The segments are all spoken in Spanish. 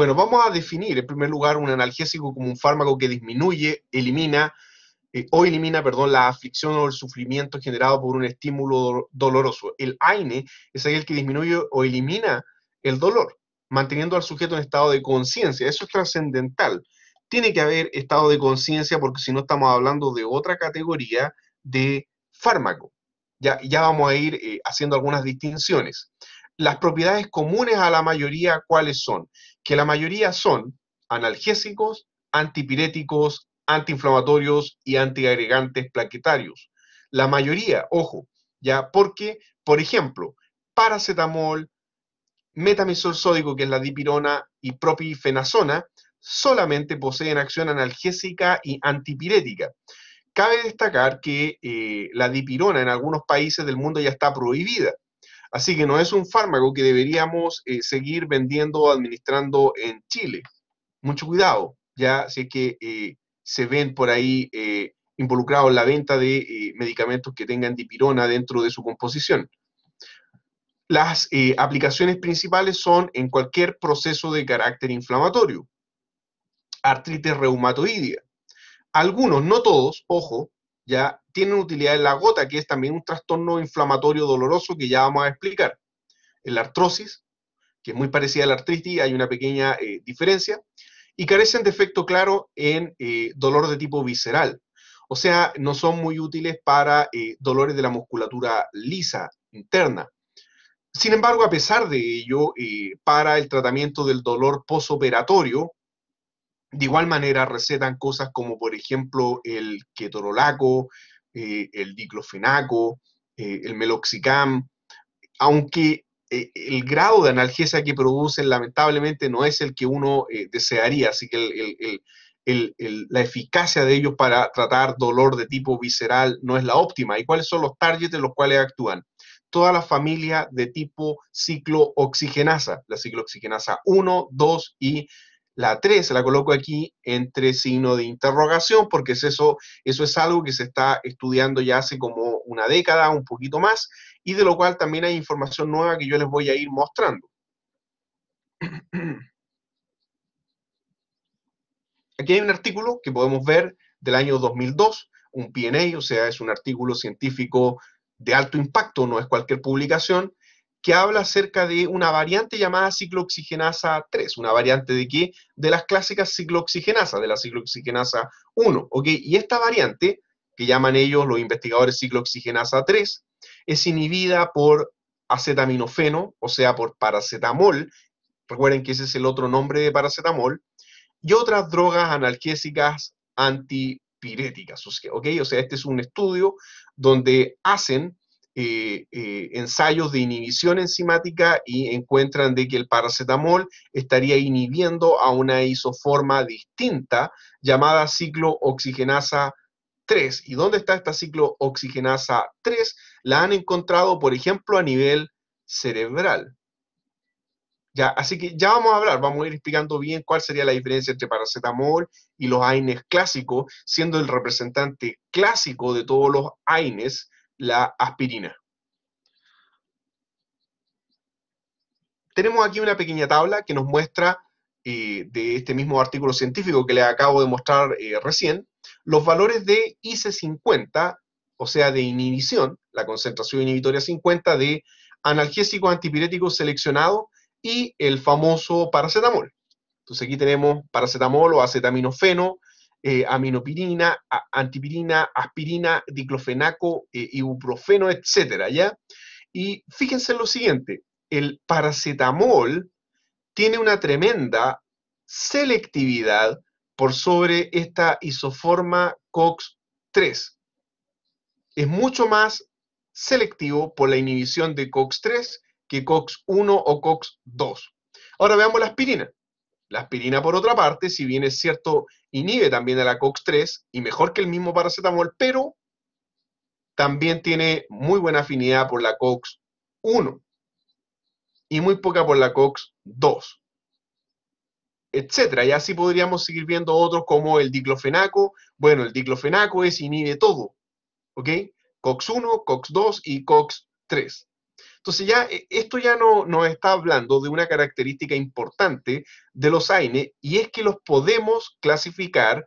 Bueno, vamos a definir en primer lugar un analgésico como un fármaco que disminuye, elimina eh, o elimina, perdón, la aflicción o el sufrimiento generado por un estímulo doloroso. El AINE es aquel que disminuye o elimina el dolor, manteniendo al sujeto en estado de conciencia. Eso es trascendental. Tiene que haber estado de conciencia porque si no estamos hablando de otra categoría de fármaco. Ya, ya vamos a ir eh, haciendo algunas distinciones. Las propiedades comunes a la mayoría, ¿cuáles son? que la mayoría son analgésicos, antipiréticos, antiinflamatorios y antiagregantes plaquetarios. La mayoría, ojo, ya porque, por ejemplo, paracetamol, metamisol sódico, que es la dipirona, y propifenazona, solamente poseen acción analgésica y antipirética. Cabe destacar que eh, la dipirona en algunos países del mundo ya está prohibida. Así que no es un fármaco que deberíamos eh, seguir vendiendo o administrando en Chile. Mucho cuidado, ya sé que eh, se ven por ahí eh, involucrados en la venta de medicamentos que tengan dipirona dentro de su composición. Las aplicaciones principales son en cualquier proceso de carácter inflamatorio, artritis reumatoidea. Algunos, no todos, ojo, ya tienen utilidad en la gota, que es también un trastorno inflamatorio doloroso que ya vamos a explicar. En la artrosis, que es muy parecida a la artritis, hay una pequeña eh, diferencia, y carecen de efecto claro en eh, dolor de tipo visceral. O sea, no son muy útiles para eh, dolores de la musculatura lisa interna. Sin embargo, a pesar de ello, para el tratamiento del dolor posoperatorio, de igual manera recetan cosas como, por ejemplo, el ketorolaco, eh, el diclofenaco, eh, el meloxicam, aunque eh, el grado de analgesia que producen lamentablemente no es el que uno desearía, así que la eficacia de ellos para tratar dolor de tipo visceral no es la óptima. ¿Y cuáles son los targets en los cuales actúan? Toda la familia de tipo ciclooxigenasa, la ciclooxigenasa 1, 2 y la 3 la coloco aquí entre signo de interrogación, porque es eso, eso es algo que se está estudiando ya hace como una década, un poquito más, y de lo cual también hay información nueva que yo les voy a ir mostrando. Aquí hay un artículo que podemos ver del año 2002, un PNA, o sea, es un artículo científico de alto impacto, no es cualquier publicación, que habla acerca de una variante llamada ciclooxigenasa 3, una variante de qué? De las clásicas ciclooxigenasa, de la ciclooxigenasa 1, ¿ok? Y esta variante, que llaman ellos los investigadores ciclooxigenasa 3, es inhibida por acetaminofeno, o sea, por paracetamol, recuerden que ese es el otro nombre de paracetamol, y otras drogas analgésicas antipiréticas, ¿ok? O sea, este es un estudio donde hacen eh, eh, ensayos de inhibición enzimática y encuentran de que el paracetamol estaría inhibiendo a una isoforma distinta llamada ciclooxigenasa 3. ¿Y dónde está esta ciclooxigenasa 3? La han encontrado, por ejemplo, a nivel cerebral. Ya, así que ya vamos a hablar, vamos a ir explicando bien cuál sería la diferencia entre paracetamol y los AINES clásicos, siendo el representante clásico de todos los AINES la aspirina. Tenemos aquí una pequeña tabla que nos muestra eh, de este mismo artículo científico que les acabo de mostrar eh, recién, los valores de IC50, o sea, de inhibición, la concentración inhibitoria 50 de analgésico antipirético seleccionado y el famoso paracetamol. Entonces aquí tenemos paracetamol o acetaminofeno, eh, aminopirina, antipirina, aspirina, diclofenaco, eh, ibuprofeno, etcétera, ¿ya? Y fíjense lo siguiente, el paracetamol tiene una tremenda selectividad por sobre esta isoforma COX-3. Es mucho más selectivo por la inhibición de COX-3 que COX-1 o COX-2. Ahora veamos la aspirina. La aspirina, por otra parte, si bien es cierto, inhibe también a la COX-3 y mejor que el mismo paracetamol, pero también tiene muy buena afinidad por la COX-1 y muy poca por la COX-2, etcétera. Y así podríamos seguir viendo otros como el diclofenaco. Bueno, el diclofenaco es inhibe todo, ¿ok? COX-1, COX-2 y COX-3. Entonces ya eh, esto ya no, nos está hablando de una característica importante de los AINE y es que los podemos clasificar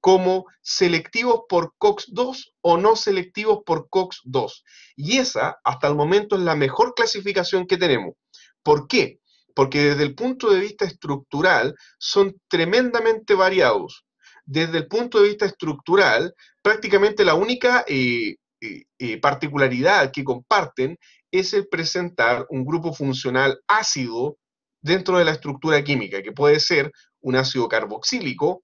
como selectivos por COX-2 o no selectivos por COX-2. Y esa, hasta el momento, es la mejor clasificación que tenemos. ¿Por qué? Porque desde el punto de vista estructural son tremendamente variados. Desde el punto de vista estructural, prácticamente la única eh, eh, particularidad que comparten es el presentar un grupo funcional ácido dentro de la estructura química, que puede ser un ácido carboxílico,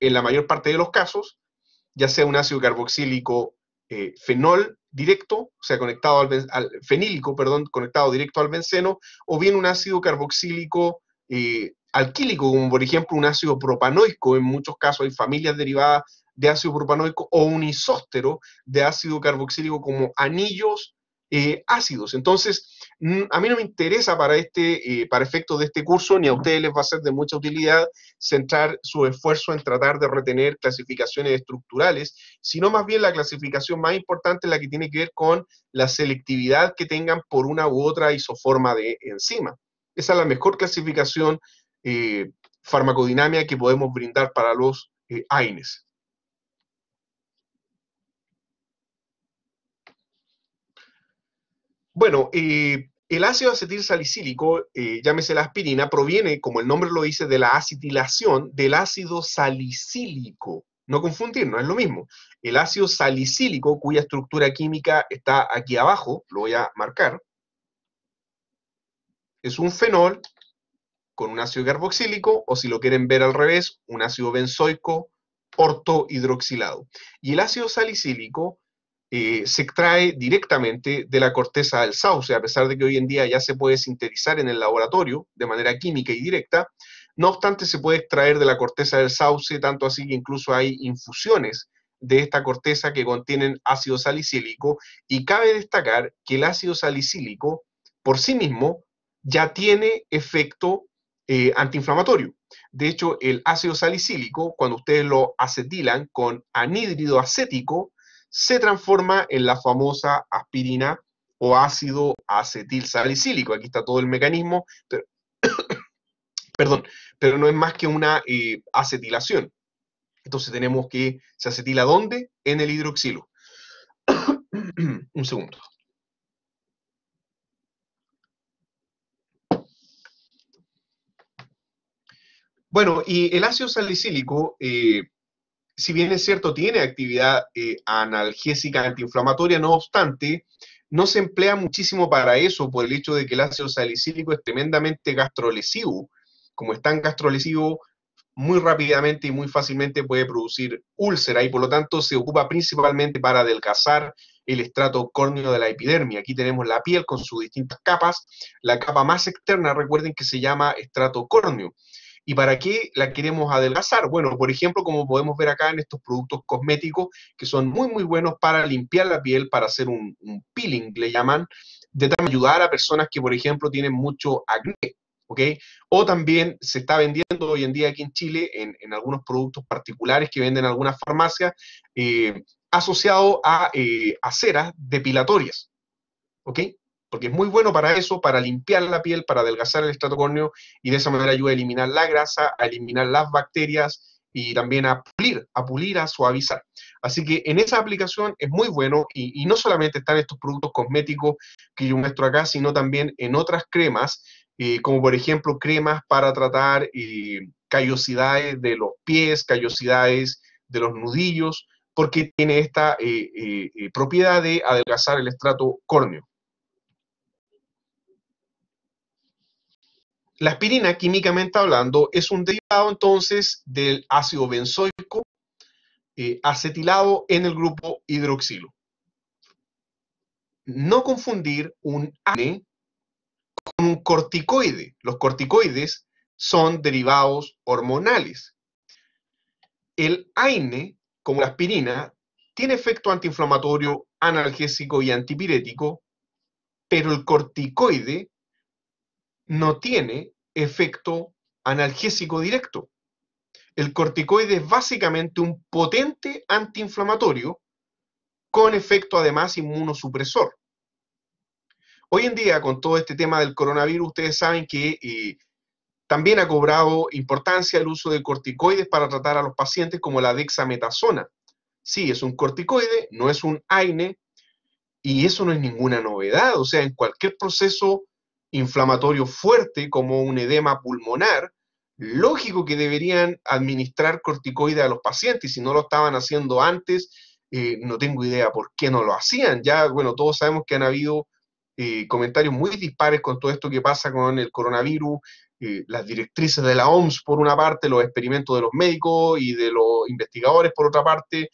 en la mayor parte de los casos, ya sea un ácido carboxílico eh, fenol directo, o sea, conectado al, al, fenílico, perdón, conectado directo al benceno, o bien un ácido carboxílico eh, alquílico, como por ejemplo un ácido propanoico, en muchos casos hay familias derivadas de ácido propanoico, o un isóstero de ácido carboxílico como anillos eh, ácidos. Entonces, mm, a mí no me interesa para, este, eh, para efectos de este curso, ni a ustedes les va a ser de mucha utilidad centrar su esfuerzo en tratar de retener clasificaciones estructurales, sino más bien la clasificación más importante, la que tiene que ver con la selectividad que tengan por una u otra isoforma de enzima. Esa es la mejor clasificación eh, farmacodinámica que podemos brindar para los AINES. Bueno, eh, el ácido acetil salicílico, eh, llámese la aspirina, proviene, como el nombre lo dice, de la acetilación del ácido salicílico. No confundir, no es lo mismo. El ácido salicílico, cuya estructura química está aquí abajo, lo voy a marcar, es un fenol con un ácido carboxílico, o si lo quieren ver al revés, un ácido benzoico orto-hidroxilado. Y el ácido salicílico eh, se extrae directamente de la corteza del sauce, a pesar de que hoy en día ya se puede sintetizar en el laboratorio de manera química y directa, no obstante se puede extraer de la corteza del sauce, tanto así que incluso hay infusiones de esta corteza que contienen ácido salicílico y cabe destacar que el ácido salicílico por sí mismo ya tiene efecto eh, antiinflamatorio. De hecho, el ácido salicílico, cuando ustedes lo acetilan con anhídrido acético, se transforma en la famosa aspirina o ácido acetil salicílico. Aquí está todo el mecanismo, pero, perdón, pero no es más que una eh, acetilación. Entonces tenemos que se acetila dónde? En el hidroxilo. Un segundo. Bueno, y el ácido salicílico eh, si bien es cierto, tiene actividad eh, analgésica antiinflamatoria, no obstante, no se emplea muchísimo para eso por el hecho de que el ácido salicílico es tremendamente gastrolesivo. Como es tan gastrolesivo, muy rápidamente y muy fácilmente puede producir úlcera y por lo tanto se ocupa principalmente para adelgazar el estrato córneo de la epidermia. Aquí tenemos la piel con sus distintas capas. La capa más externa, recuerden que se llama estrato córneo. ¿Y para qué la queremos adelgazar? Bueno, por ejemplo, como podemos ver acá en estos productos cosméticos que son muy, muy buenos para limpiar la piel, para hacer un, peeling, le llaman, de ayudar a personas que, por ejemplo, tienen mucho acné. ¿ok? O también se está vendiendo hoy en día aquí en Chile, en, en algunos productos particulares que venden algunas farmacias, eh, asociado a eh, aceras depilatorias, ¿ok? porque es muy bueno para eso, para limpiar la piel, para adelgazar el estrato córneo y de esa manera ayuda a eliminar la grasa, a eliminar las bacterias y también a pulir, a pulir, a suavizar. Así que en esa aplicación es muy bueno y, no solamente están estos productos cosméticos que yo muestro acá, sino también en otras cremas, eh, como por ejemplo cremas para tratar eh, callosidades de los pies, callosidades de los nudillos, porque tiene esta eh, propiedad de adelgazar el estrato córneo. La aspirina, químicamente hablando, es un derivado entonces del ácido benzoico eh, acetilado en el grupo hidroxilo. No confundir un ANE con un corticoide. Los corticoides son derivados hormonales. El AINE, como la aspirina, tiene efecto antiinflamatorio, analgésico y antipirético, pero el corticoide no tiene efecto analgésico directo. El corticoide es básicamente un potente antiinflamatorio con efecto además inmunosupresor. Hoy en día, con todo este tema del coronavirus, ustedes saben que eh, también ha cobrado importancia el uso de corticoides para tratar a los pacientes como la dexametasona. Sí, es un corticoide, no es un AINE, y eso no es ninguna novedad. O sea, en cualquier proceso inflamatorio fuerte como un edema pulmonar, lógico que deberían administrar corticoides a los pacientes si no lo estaban haciendo antes, eh, no tengo idea por qué no lo hacían. Ya, bueno, todos sabemos que han habido eh, comentarios muy dispares con todo esto que pasa con el coronavirus, eh, las directrices de la OMS por una parte, los experimentos de los médicos y de los investigadores por otra parte.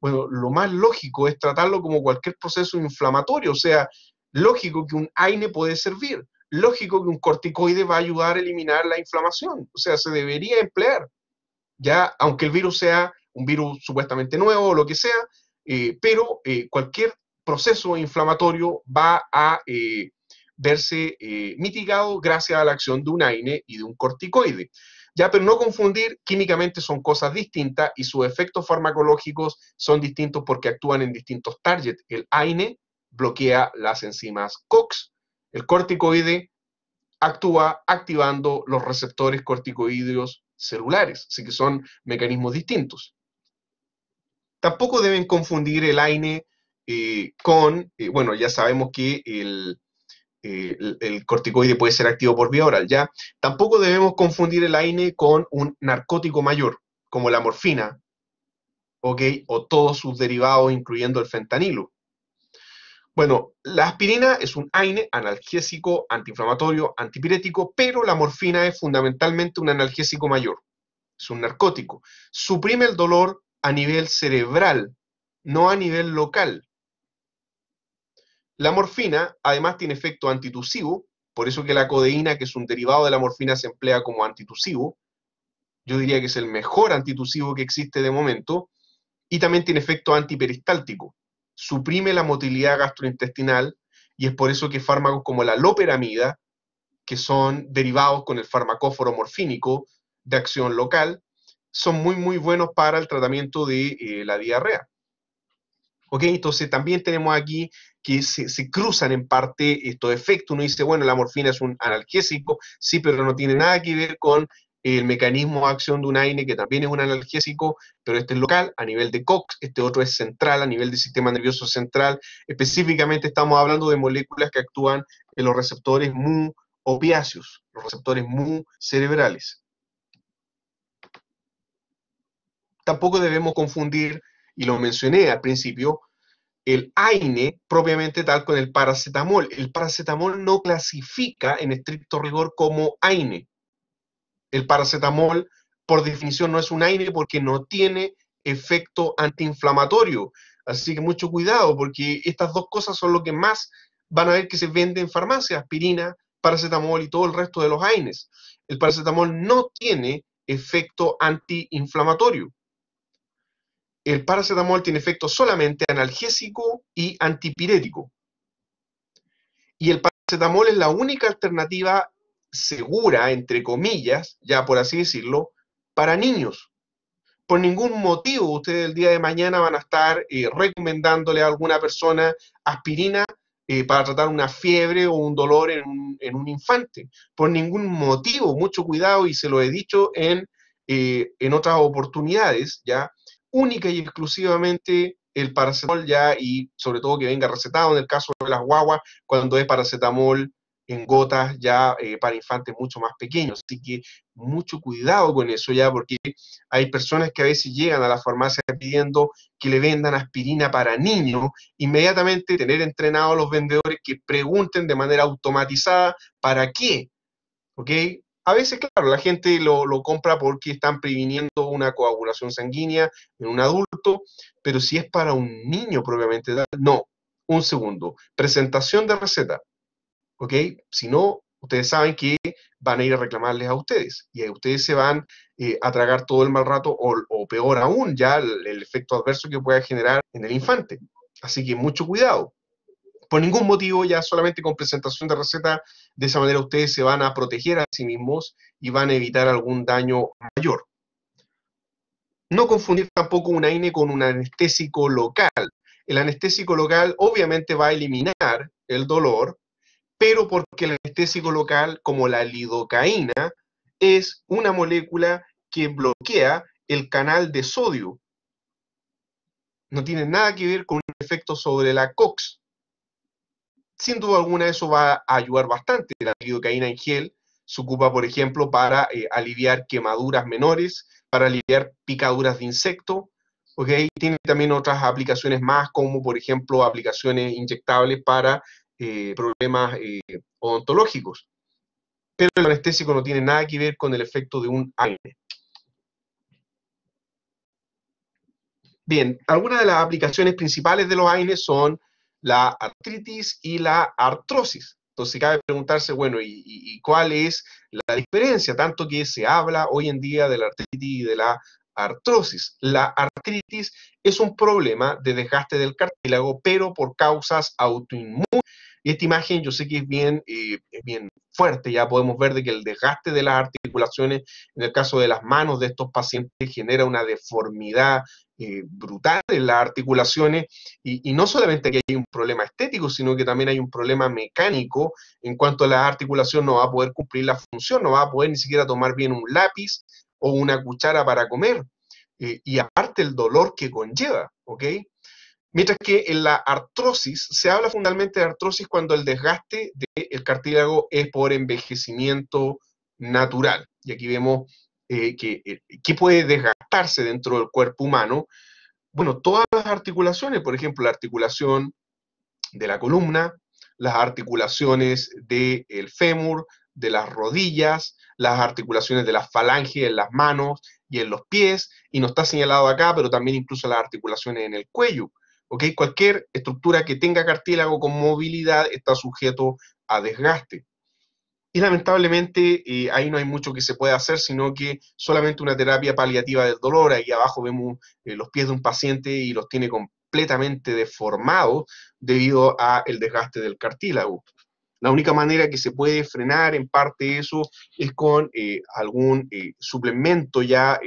Bueno, lo más lógico es tratarlo como cualquier proceso inflamatorio, o sea, lógico que un AINE puede servir, lógico que un corticoide va a ayudar a eliminar la inflamación, o sea, se debería emplear, ya, aunque el virus sea un virus supuestamente nuevo o lo que sea, eh, pero eh, cualquier proceso inflamatorio va a eh, verse mitigado gracias a la acción de un AINE y de un corticoide. Ya, pero no confundir, químicamente son cosas distintas y sus efectos farmacológicos son distintos porque actúan en distintos targets. El AINE bloquea las enzimas COX, el corticoide actúa activando los receptores corticoideos celulares, así que son mecanismos distintos. Tampoco deben confundir el AINE eh, con, eh, bueno, ya sabemos que eh, el, corticoide puede ser activo por vía oral, ¿ya? Tampoco debemos confundir el AINE con un narcótico mayor, como la morfina, ¿ok? O todos sus derivados, incluyendo el fentanilo. Bueno, la aspirina es un AINE, analgésico, antiinflamatorio, antipirético, pero la morfina es fundamentalmente un analgésico mayor. Es un narcótico. Suprime el dolor a nivel cerebral, no a nivel local. La morfina además tiene efecto antitusivo, por eso que la codeína, que es un derivado de la morfina, se emplea como antitusivo. Yo diría que es el mejor antitusivo que existe de momento. Y también tiene efecto antiperistáltico suprime la motilidad gastrointestinal y es por eso que fármacos como la loperamida, que son derivados con el farmacóforo morfínico de acción local, son muy, muy buenos para el tratamiento de eh, la diarrea. ¿Ok? Entonces también tenemos aquí que se, cruzan en parte estos efectos. Uno dice, bueno, la morfina es un analgésico, sí, pero no tiene nada que ver con el mecanismo de acción de un AINE, que también es un analgésico, pero este es local a nivel de COX, este otro es central a nivel del sistema nervioso central. Específicamente estamos hablando de moléculas que actúan en los receptores mu opiáceos, los receptores mu cerebrales. Tampoco debemos confundir, y lo mencioné al principio, el AINE propiamente tal con el paracetamol. El paracetamol no clasifica en estricto rigor como AINE el paracetamol, por definición, no es un aire porque no tiene efecto antiinflamatorio. Así que mucho cuidado, porque estas dos cosas son lo que más van a ver que se vende en farmacias, aspirina, paracetamol y todo el resto de los AINES. El paracetamol no tiene efecto antiinflamatorio. El paracetamol tiene efecto solamente analgésico y antipirético. Y el paracetamol es la única alternativa segura, entre comillas, ya por así decirlo, para niños. Por ningún motivo ustedes el día de mañana van a estar eh, recomendándole a alguna persona aspirina eh, para tratar una fiebre o un dolor en un, infante. Por ningún motivo, mucho cuidado, y se lo he dicho en, eh, en otras oportunidades, ya única y exclusivamente el paracetamol ya y sobre todo que venga recetado en el caso de las guaguas cuando es paracetamol en gotas ya eh, para infantes mucho más pequeños. Así que mucho cuidado con eso ya, porque hay personas que a veces llegan a la farmacia pidiendo que le vendan aspirina para niños, inmediatamente tener entrenados a los vendedores que pregunten de manera automatizada para qué. ¿Ok? A veces, claro, la gente lo, compra porque están previniendo una coagulación sanguínea en un adulto, pero si es para un niño propiamente, no. Un segundo. Presentación de receta. ¿ok? Si no, ustedes saben que van a ir a reclamarles a ustedes y a ustedes se van eh, a tragar todo el mal rato o, peor aún, ya el, el, efecto adverso que pueda generar en el infante. Así que mucho cuidado. Por ningún motivo, ya solamente con presentación de receta, de esa manera ustedes se van a proteger a sí mismos y van a evitar algún daño mayor. No confundir tampoco un AINE con un anestésico local. El anestésico local obviamente va a eliminar el dolor, pero porque el anestésico local, como la lidocaína, es una molécula que bloquea el canal de sodio. No tiene nada que ver con un efecto sobre la COX. Sin duda alguna eso va a ayudar bastante. La lidocaína en gel se ocupa, por ejemplo, para eh, aliviar quemaduras menores, para aliviar picaduras de insecto. ¿okay? Tiene también otras aplicaciones más, como por ejemplo aplicaciones inyectables para eh, problemas odontológicos. Eh, pero el anestésico no tiene nada que ver con el efecto de un AINE. Bien, algunas de las aplicaciones principales de los AINE son la artritis y la artrosis. Entonces cabe preguntarse, bueno, ¿y, y cuál es la diferencia? Tanto que se habla hoy en día de la artritis y de la artrosis. La artritis es un problema de desgaste del cartílago, pero por causas autoinmunes y esta imagen yo sé que es bien, eh, bien fuerte, ya podemos ver de que el desgaste de las articulaciones, en el caso de las manos de estos pacientes, genera una deformidad eh, brutal en las articulaciones y, no solamente que hay un problema estético, sino que también hay un problema mecánico en cuanto a la articulación no va a poder cumplir la función, no va a poder ni siquiera tomar bien un lápiz o una cuchara para comer. Eh, y aparte el dolor que conlleva, ¿ok? Mientras que en la artrosis se habla fundamentalmente de artrosis cuando el desgaste del cartílago es por envejecimiento natural. Y aquí vemos eh, que, eh, puede desgastarse dentro del cuerpo humano. Bueno, todas las articulaciones, por ejemplo, la articulación de la columna, las articulaciones del fémur, de las rodillas, las articulaciones de las falanges en las manos y en los pies, y no está señalado acá, pero también incluso las articulaciones en el cuello. Cualquier estructura que tenga cartílago con movilidad está sujeto a desgaste. Y lamentablemente eh, ahí no hay mucho que se pueda hacer, sino que solamente una terapia paliativa del dolor. Ahí abajo vemos eh, los pies de un paciente y los tiene completamente deformados debido a el desgaste del cartílago. La única manera que se puede frenar en parte eso es con eh, algún suplemento ya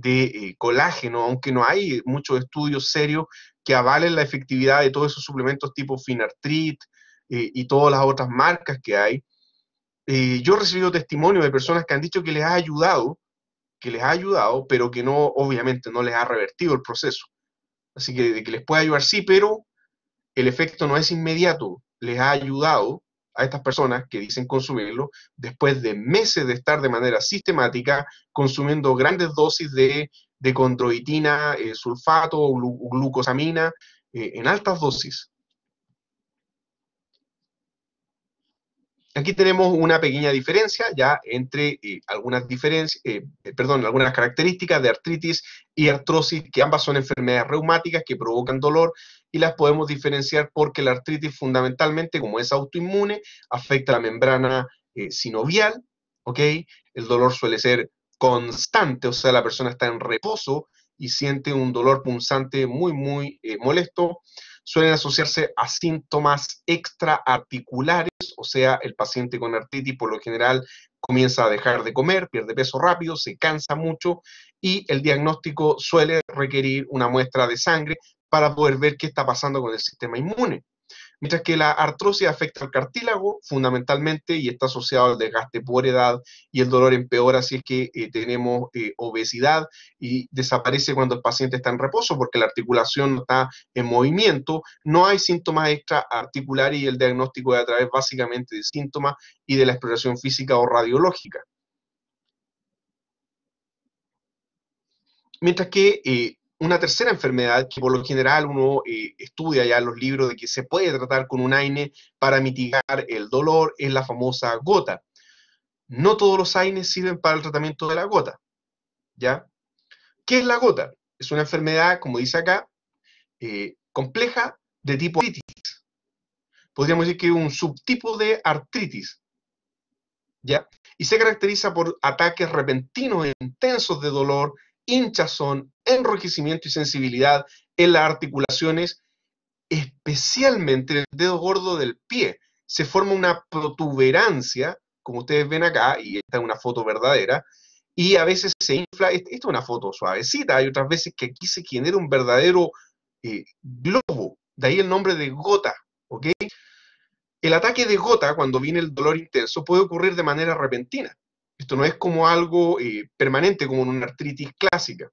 de eh, colágeno, aunque no hay muchos estudios serios que avalen la efectividad de todos esos suplementos tipo Finartrit eh, y todas las otras marcas que hay. Eh, yo he recibido testimonio de personas que han dicho que les ha ayudado, que les ha ayudado, pero que no, obviamente, no les ha revertido el proceso. Así que de que les puede ayudar, sí, pero el efecto no es inmediato, les ha ayudado, a estas personas que dicen consumirlo después de meses de estar de manera sistemática consumiendo grandes dosis de, de condroitina, eh, sulfato, glucosamina, eh, en altas dosis. Aquí tenemos una pequeña diferencia ya entre eh, algunas diferencias, perdón, algunas características de artritis y artrosis, que ambas son enfermedades reumáticas que provocan dolor y las podemos diferenciar porque la artritis fundamentalmente, como es autoinmune, afecta la membrana eh, sinovial, ¿ok? El dolor suele ser constante, o sea, la persona está en reposo y siente un dolor punzante muy, muy eh, molesto. Suelen asociarse a síntomas extraarticulares, o sea, el paciente con artritis por lo general comienza a dejar de comer, pierde peso rápido, se cansa mucho y el diagnóstico suele requerir una muestra de sangre para poder ver qué está pasando con el sistema inmune. Mientras que la artrosis afecta al cartílago fundamentalmente y está asociado al desgaste por edad y el dolor empeora si es que eh, tenemos eh, obesidad y desaparece cuando el paciente está en reposo porque la articulación no está en movimiento, no hay síntomas extraarticulares y el diagnóstico es a través básicamente de síntomas y de la exploración física o radiológica. Mientras que eh, una tercera enfermedad que por lo general uno eh, estudia ya en los libros de que se puede tratar con un AINE para mitigar el dolor es la famosa gota. No todos los AINES sirven para el tratamiento de la gota. ¿Ya? ¿Qué es la gota? Es una enfermedad, como dice acá, eh, compleja de tipo artritis. Podríamos decir que es un subtipo de artritis. ¿Ya? Y se caracteriza por ataques repentinos e intensos de dolor, hinchazón, enrojecimiento y sensibilidad en las articulaciones, especialmente en el dedo gordo del pie. Se forma una protuberancia, como ustedes ven acá, y esta es una foto verdadera, y a veces se infla, esto es una foto suavecita, hay otras veces que aquí se genera un verdadero eh, globo, de ahí el nombre de gota, ¿ok? El ataque de gota, cuando viene el dolor intenso, puede ocurrir de manera repentina. Esto no es como algo eh, permanente, como en una artritis clásica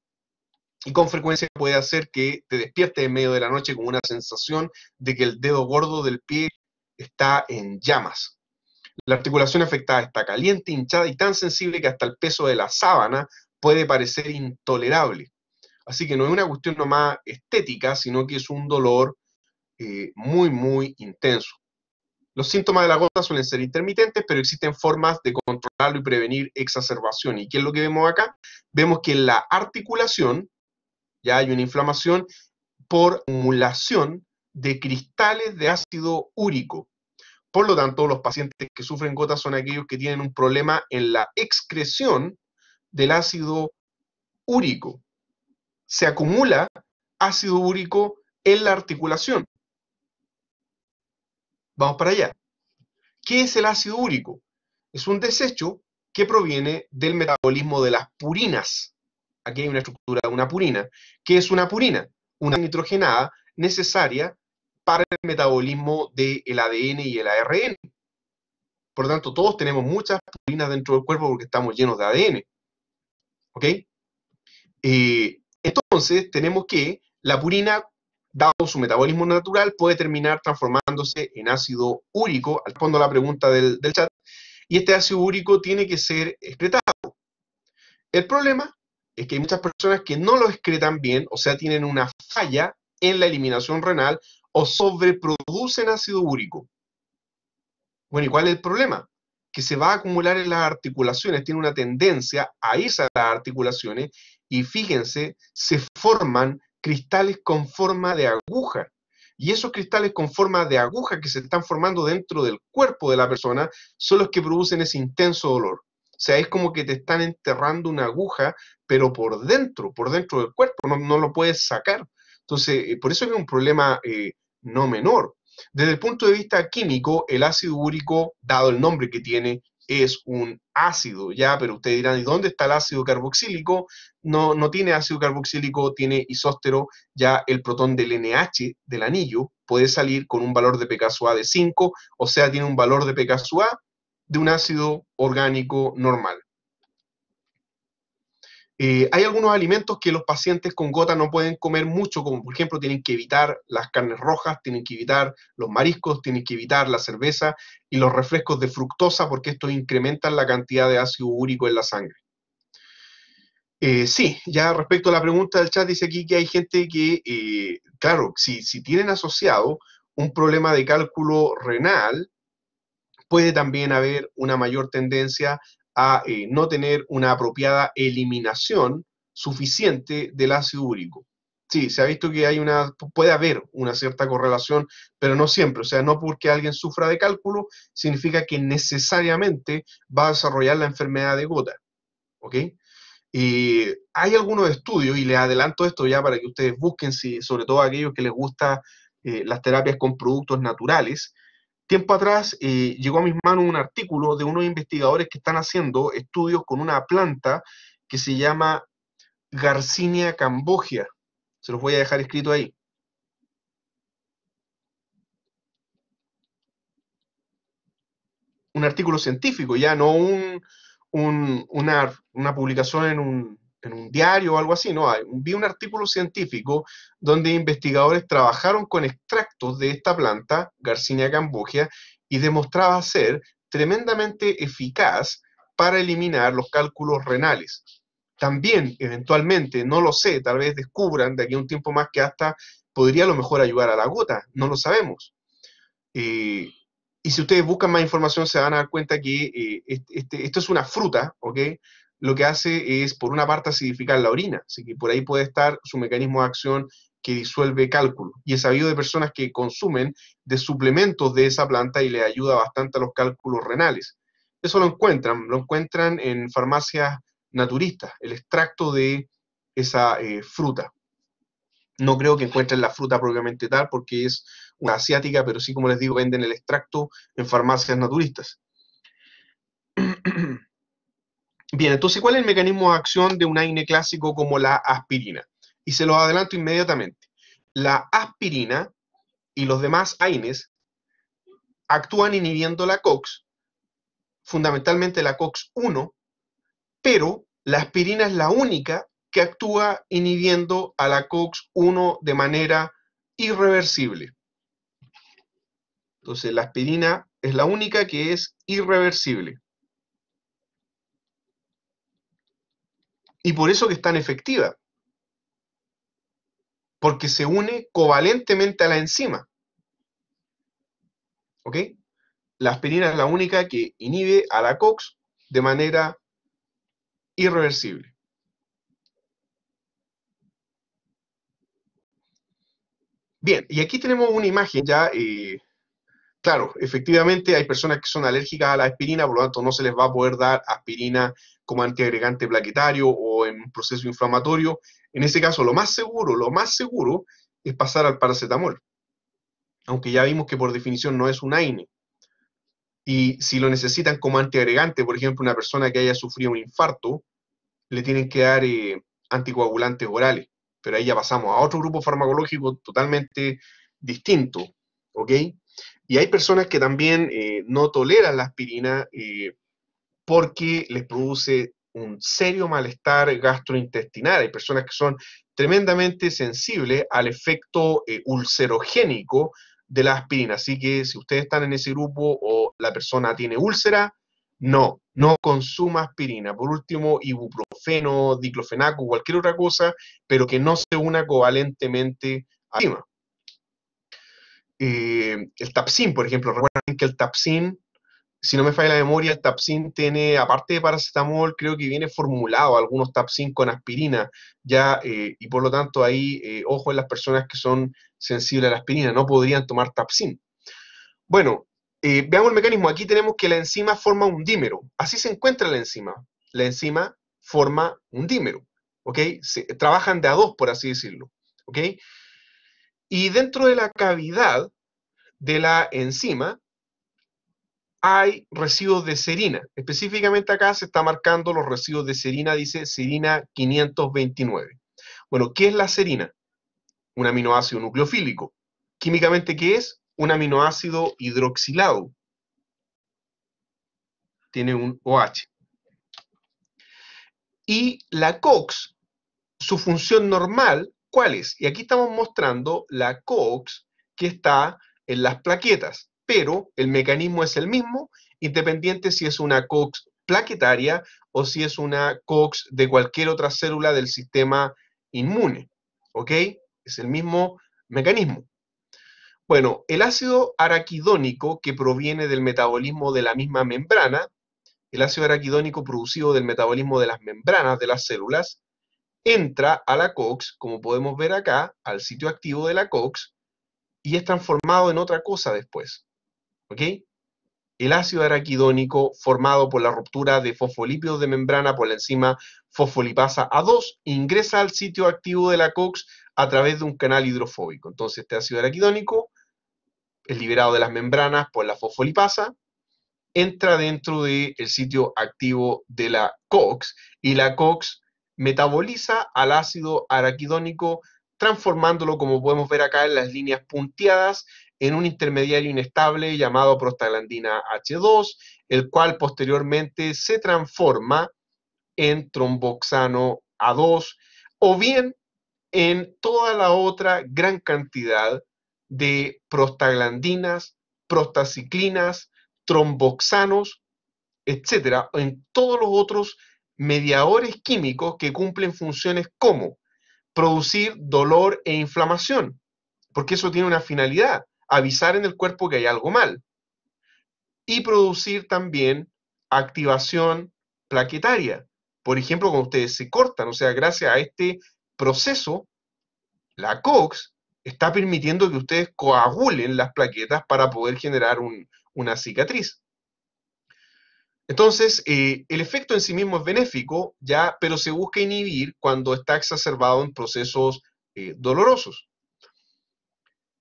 y con frecuencia puede hacer que te despiertes en medio de la noche con una sensación de que el dedo gordo del pie está en llamas. La articulación afectada está caliente, hinchada y tan sensible que hasta el peso de la sábana puede parecer intolerable. Así que no es una cuestión nomás estética, sino que es un dolor eh, muy, muy intenso. Los síntomas de la gota suelen ser intermitentes, pero existen formas de controlarlo y prevenir exacerbación. ¿Y qué es lo que vemos acá? Vemos que en la articulación ya hay una inflamación por acumulación de cristales de ácido úrico. Por lo tanto, los pacientes que sufren gotas son aquellos que tienen un problema en la excreción del ácido úrico. Se acumula ácido úrico en la articulación. Vamos para allá. ¿Qué es el ácido úrico? Es un desecho que proviene del metabolismo de las purinas. Aquí hay una estructura de una purina. ¿Qué es una purina? Una nitrogenada necesaria para el metabolismo del ADN y el ARN. Por lo tanto, todos tenemos muchas purinas dentro del cuerpo porque estamos llenos de ADN. ¿Ok? Eh, entonces, tenemos que la purina, dado su metabolismo natural, puede terminar transformándose en ácido úrico, respondo a la pregunta del, del chat, y este ácido úrico tiene que ser excretado. El problema es que hay muchas personas que no lo excretan bien, o sea, tienen una falla en la eliminación renal o sobreproducen ácido úrico. Bueno, ¿y cuál es el problema? Que se va a acumular en las articulaciones, tiene una tendencia a irse a las articulaciones y fíjense, se forman cristales con forma de aguja. Y esos cristales con forma de aguja que se están formando dentro del cuerpo de la persona son los que producen ese intenso dolor. O sea, es como que te están enterrando una aguja, pero por dentro, por dentro del cuerpo, no, lo puedes sacar. Entonces, eh, por eso es un problema eh, no menor. Desde el punto de vista químico, el ácido úrico, dado el nombre que tiene, es un ácido, ¿ya? Pero ustedes dirán, ¿y dónde está el ácido carboxílico? No, no tiene ácido carboxílico, tiene isóstero, ya el protón del NH del anillo puede salir con un valor de pKa de 5, o sea, tiene un valor de pKa de un ácido orgánico normal. Eh, hay algunos alimentos que los pacientes con gota no pueden comer mucho, como por ejemplo tienen que evitar las carnes rojas, tienen que evitar los mariscos, tienen que evitar la cerveza y los refrescos de fructosa porque estos incrementan la cantidad de ácido úrico en la sangre. Eh, sí, ya respecto a la pregunta del chat, dice aquí que hay gente que, eh, claro, si, si tienen asociado un problema de cálculo renal, puede también haber una mayor tendencia a eh, no tener una apropiada eliminación suficiente del ácido úrico. Sí, se ha visto que hay una, puede haber una cierta correlación, pero no siempre. O sea, no porque alguien sufra de cálculo significa que necesariamente va a desarrollar la enfermedad de gota. ¿Ok? Y hay algunos estudios, y les adelanto esto ya para que ustedes busquen, si, sobre todo aquellos que les gustan eh, las terapias con productos naturales, Tiempo atrás eh, llegó a mis manos un artículo de unos investigadores que están haciendo estudios con una planta que se llama Garcinia cambogia. Se los voy a dejar escrito ahí. Un artículo científico, ya no un, una publicación en un, en un diario o algo así, no, vi un artículo científico donde investigadores trabajaron con extractos de esta planta, Garcinia cambogia, y demostraba ser tremendamente eficaz para eliminar los cálculos renales. También, eventualmente, no lo sé, tal vez descubran de aquí un tiempo más que hasta podría a lo mejor ayudar a la gota, no lo sabemos. Eh, y si ustedes buscan más información se van a dar cuenta que eh, este, este, esto es una fruta, ¿ok? lo que hace es, por una parte, acidificar la orina, así que por ahí puede estar su mecanismo de acción que disuelve cálculo. Y es sabido de personas que consumen de suplementos de esa planta y le ayuda bastante a los cálculos renales. Eso lo encuentran, lo encuentran en farmacias naturistas, el extracto de esa eh, fruta. No creo que encuentren la fruta propiamente tal porque es una asiática, pero sí, como les digo, venden el extracto en farmacias naturistas. Bien, entonces, ¿cuál es el mecanismo de acción de un AINE clásico como la aspirina? Y se los adelanto inmediatamente. La aspirina y los demás AINES actúan inhibiendo la COX, fundamentalmente la COX-1, pero la aspirina es la única que actúa inhibiendo a la COX-1 de manera irreversible. Entonces, la aspirina es la única que es irreversible. Y por eso que es tan efectiva. Porque se une covalentemente a la enzima. ¿Ok? La aspirina es la única que inhibe a la COX de manera irreversible. Bien, y aquí tenemos una imagen ya, eh, claro, efectivamente hay personas que son alérgicas a la aspirina, por lo tanto no se les va a poder dar aspirina como antiagregante plaquetario o en un proceso inflamatorio, en ese caso lo más seguro, lo más seguro es pasar al paracetamol. Aunque ya vimos que por definición no es un AINE. Y si lo necesitan como antiagregante, por ejemplo, una persona que haya sufrido un infarto, le tienen que dar eh, anticoagulantes orales. Pero ahí ya pasamos a otro grupo farmacológico totalmente distinto. ¿Ok? Y hay personas que también eh, no toleran la aspirina. Eh, porque les produce un serio malestar gastrointestinal. Hay personas que son tremendamente sensibles al efecto eh, ulcerogénico de la aspirina. Así que si ustedes están en ese grupo o la persona tiene úlcera, no, no consuma aspirina. Por último, ibuprofeno, diclofenaco, cualquier otra cosa, pero que no se una covalentemente a la eh, el tapsin, por ejemplo, recuerden que el tapsin si no me falla la memoria, el Tapsin tiene, aparte de paracetamol, creo que viene formulado algunos Tapsin con aspirina, ya, eh, y por lo tanto ahí, eh, ojo en las personas que son sensibles a la aspirina, no podrían tomar Tapsin. Bueno, eh, veamos el mecanismo. Aquí tenemos que la enzima forma un dímero. Así se encuentra la enzima. La enzima forma un dímero, trabajan de a dos, por así decirlo, Y dentro de la cavidad de la enzima, hay residuos de serina. Específicamente acá se está marcando los residuos de serina, dice serina 529. Bueno, ¿qué es la serina? Un aminoácido nucleofílico. Químicamente, ¿qué es? Un aminoácido hidroxilado. Tiene un OH. Y la COX, su función normal, ¿cuál es? Y aquí estamos mostrando la COX que está en las plaquetas pero el mecanismo es el mismo, independiente si es una COX plaquetaria o si es una COX de cualquier otra célula del sistema inmune. ¿Ok? Es el mismo mecanismo. Bueno, el ácido araquidónico que proviene del metabolismo de la misma membrana, el ácido araquidónico producido del metabolismo de las membranas de las células, entra a la COX, como podemos ver acá, al sitio activo de la COX, y es transformado en otra cosa después. El ácido araquidónico formado por la ruptura de fosfolípidos de membrana por la enzima fosfolipasa A2 ingresa al sitio activo de la COX a través de un canal hidrofóbico. Entonces este ácido araquidónico es liberado de las membranas por la fosfolipasa, entra dentro del sitio activo de la COX y la COX metaboliza al ácido araquidónico transformándolo, como podemos ver acá en las líneas punteadas, en un intermediario inestable llamado prostaglandina H2, el cual posteriormente se transforma en tromboxano A2 o bien en toda la otra gran cantidad de prostaglandinas, prostaciclinas, tromboxanos, etcétera, en todos los otros mediadores químicos que cumplen funciones como producir dolor e inflamación, porque eso tiene una finalidad, avisar en el cuerpo que hay algo mal y producir también activación plaquetaria. Por ejemplo, cuando ustedes se cortan, o sea, gracias a este proceso, la COX está permitiendo que ustedes coagulen las plaquetas para poder generar una cicatriz. Entonces, eh, el efecto en sí mismo es benéfico, ya, pero se busca inhibir cuando está exacerbado en procesos eh, dolorosos.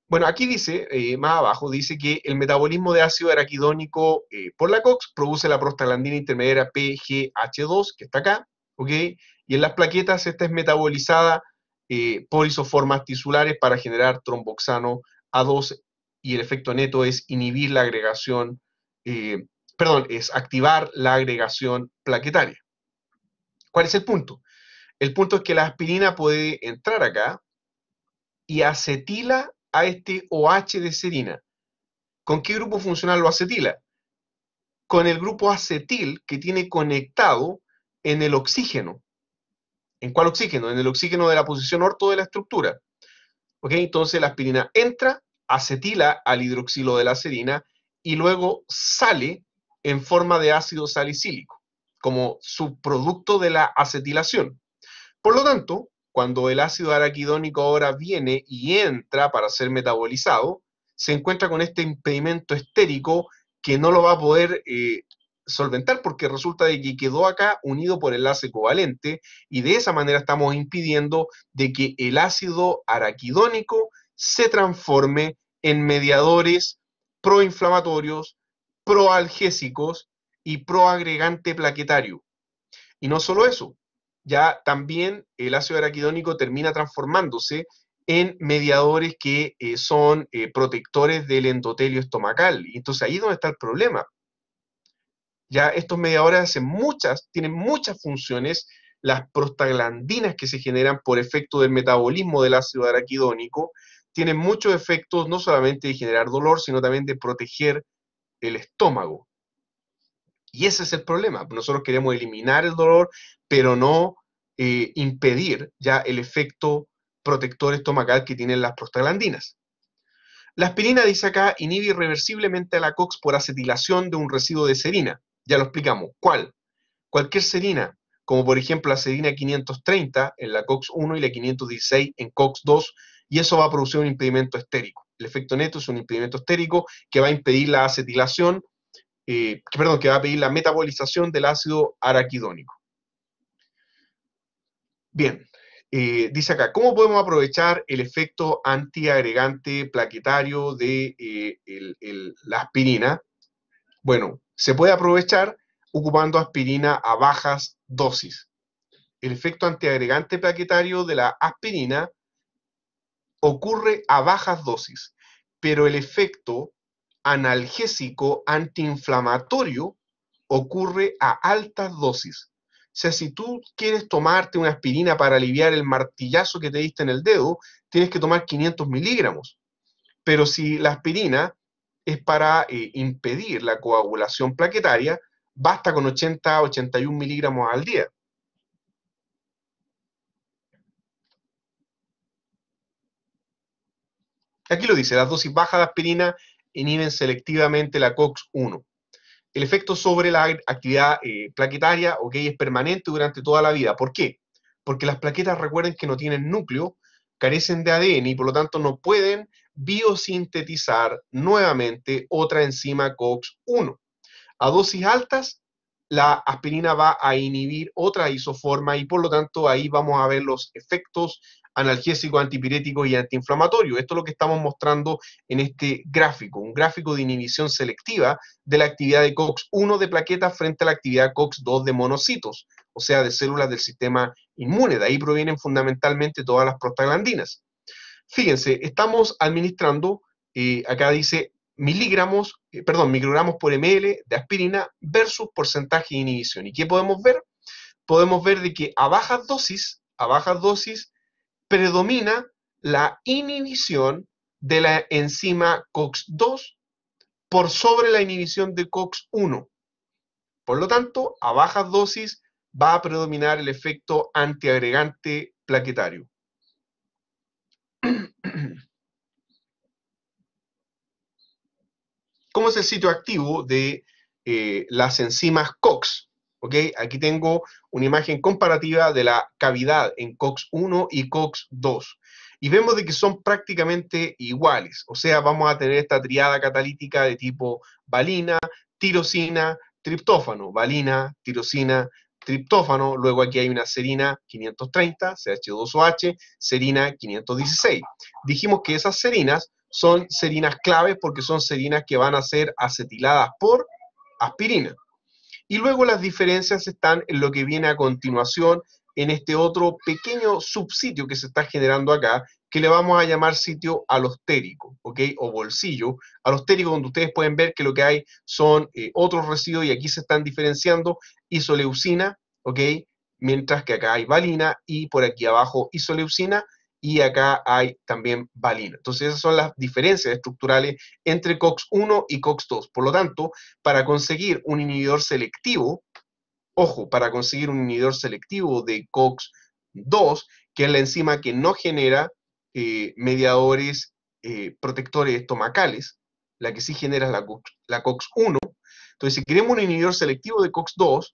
Bueno, aquí dice, eh, más abajo, dice que el metabolismo de ácido araquidónico eh, por la COX produce la prostaglandina intermediaria PGH2, que está acá, ¿ok? Y en las plaquetas esta es metabolizada eh, por isoformas tisulares para generar tromboxano A2 y el efecto neto es inhibir la agregación, perdón, es activar la agregación plaquetaria. ¿Cuál es el punto? El punto es que la aspirina puede entrar acá y acetila a este OH de serina. ¿Con qué grupo funcional lo acetila? Con el grupo acetil que tiene conectado en el oxígeno. ¿En cuál oxígeno? En el oxígeno de la posición orto de la estructura. ¿Ok? Entonces la aspirina entra, acetila al hidroxilo de la serina y luego sale en forma de ácido salicílico, como subproducto de la acetilación. Por lo tanto, cuando el ácido araquidónico ahora viene y entra para ser metabolizado, se encuentra con este impedimento estérico que no lo va a poder eh, solventar porque resulta de que quedó acá unido por enlace covalente y de esa manera estamos impidiendo de que el ácido araquidónico se transforme en mediadores proinflamatorios, proalgésicos y proagregante plaquetario. Y no solo eso, ya también el ácido araquidónico termina transformándose en mediadores que eh, son eh, protectores del endotelio estomacal. Y entonces ahí es donde está el problema. Ya estos mediadores hacen muchas, tienen muchas funciones, las prostaglandinas que se generan por efecto del metabolismo del ácido araquidónico, tienen muchos efectos no solamente de generar dolor, sino también de proteger el estómago. Y ese es el problema. Nosotros queremos eliminar el dolor, pero no eh, impedir ya el efecto protector estomacal que tienen las prostaglandinas. La aspirina, dice acá, inhibe irreversiblemente a la COX por acetilación de un residuo de serina. Ya lo explicamos. ¿Cuál? Cualquier serina, como por ejemplo la serina 530 en la COX-1 y la 516 en COX-2, y eso va a producir un impedimento estérico. El efecto neto es un impedimento estérico que va a impedir la acetilación eh, que, perdón, que va a pedir la metabolización del ácido araquidónico. Bien, eh, dice acá, ¿cómo podemos aprovechar el efecto antiagregante plaquetario de eh, la aspirina? Bueno, se puede aprovechar ocupando aspirina a bajas dosis. El efecto antiagregante plaquetario de la aspirina ocurre a bajas dosis, pero el efecto analgésico antiinflamatorio ocurre a altas dosis. O sea, si tú quieres tomarte una aspirina para aliviar el martillazo que te diste en el dedo, tienes que tomar 500 miligramos. Pero si la aspirina es para eh, impedir la coagulación plaquetaria, basta con 80 81 miligramos al día. Aquí lo dice, las dosis bajas de aspirina inhiben selectivamente la COX-1. El efecto sobre la actividad eh, plaquetaria, ok, es permanente durante toda la vida. ¿Por qué? Porque las plaquetas, recuerden que no tienen núcleo, carecen de ADN y por lo tanto no pueden biosintetizar nuevamente otra enzima COX-1. A dosis altas, la aspirina va a inhibir otra isoforma y por lo tanto ahí vamos a ver los efectos analgésico, antipirético y antiinflamatorio. Esto es lo que estamos mostrando en este gráfico, un gráfico de inhibición selectiva de la actividad de COX-1 de plaquetas frente a la actividad COX-2 de monocitos, o sea, de células del sistema inmune. De ahí provienen fundamentalmente todas las prostaglandinas. Fíjense, estamos administrando, eh, acá dice miligramos, eh, perdón, microgramos por ml de aspirina versus porcentaje de inhibición. ¿Y qué podemos ver? Podemos ver de que a bajas dosis, a bajas dosis, predomina la inhibición de la enzima COX-2 por sobre la inhibición de COX-1. Por lo tanto, a bajas dosis va a predominar el efecto antiagregante plaquetario. ¿Cómo es el sitio activo de eh, las enzimas COX? Aquí tengo una imagen comparativa de la cavidad en COX-1 y COX-2. Y vemos de que son prácticamente iguales, o sea, vamos a tener esta triada catalítica de tipo valina, tirosina, triptófano, valina, tirosina, triptófano, luego aquí hay una serina 530, CH2OH, serina 516. Dijimos que esas serinas son serinas claves porque son serinas que van a ser acetiladas por aspirina. Y luego las diferencias están en lo que viene a continuación, en este otro pequeño subsitio que se está generando acá, que le vamos a llamar sitio alostérico, ¿ok? O bolsillo. Alostérico, donde ustedes pueden ver que lo que hay son eh, otros residuos y aquí se están diferenciando isoleucina, ¿ok? Mientras que acá hay valina y por aquí abajo isoleucina, y acá hay también valina. Entonces esas son las diferencias estructurales entre COX-1 y COX-2. Por lo tanto, para conseguir un inhibidor selectivo, ojo, para conseguir un inhibidor selectivo de COX-2, que es la enzima que no genera eh, mediadores eh, protectores estomacales, la que sí genera la, COX-1. Entonces, si queremos un inhibidor selectivo de COX-2,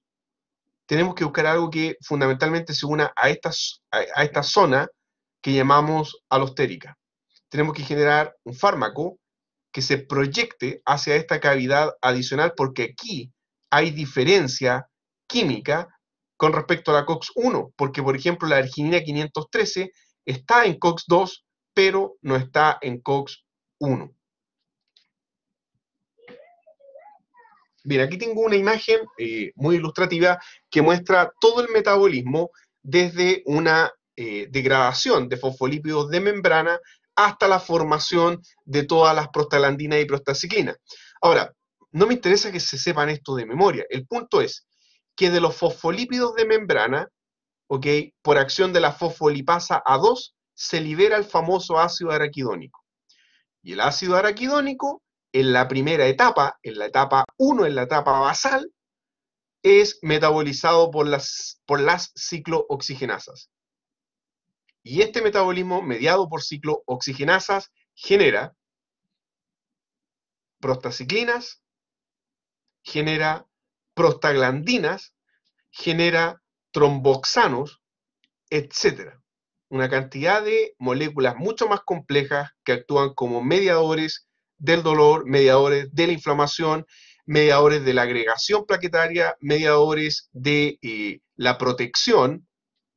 tenemos que buscar algo que fundamentalmente se una a a esta zona que llamamos alostérica. Tenemos que generar un fármaco que se proyecte hacia esta cavidad adicional porque aquí hay diferencia química con respecto a la COX-1, porque por ejemplo la arginina 513 está en COX-2, pero no está en COX-1. Bien, aquí tengo una imagen eh, muy ilustrativa que muestra todo el metabolismo desde una eh, degradación de fosfolípidos de membrana hasta la formación de todas las prostaglandinas y prostaciclina. Ahora, no me interesa que se sepan esto de memoria. El punto es que de los fosfolípidos de membrana, Por acción de la fosfolipasa A2, se libera el famoso ácido araquidónico. Y el ácido araquidónico, en la primera etapa, en la etapa 1, en la etapa basal, es metabolizado por las, por las ciclooxigenasas. Y este metabolismo, mediado por ciclo oxigenasas, genera prostaciclinas, genera prostaglandinas, genera tromboxanos, etc. Una cantidad de moléculas mucho más complejas que actúan como mediadores del dolor, mediadores de la inflamación, mediadores de la agregación plaquetaria, mediadores de eh, la protección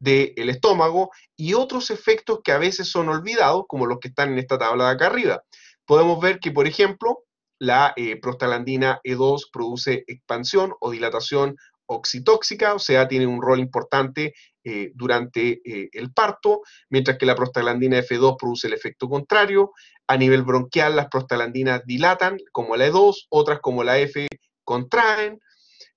del estómago y otros efectos que a veces son olvidados, como los que están en esta tabla de acá arriba. Podemos ver que, por ejemplo, la eh, E2 produce expansión o dilatación oxitóxica, o sea, tiene un rol importante eh, durante eh, el parto, mientras que la prostaglandina F2 produce el efecto contrario. A nivel bronquial, las prostaglandinas dilatan, como la E2, otras como la F contraen,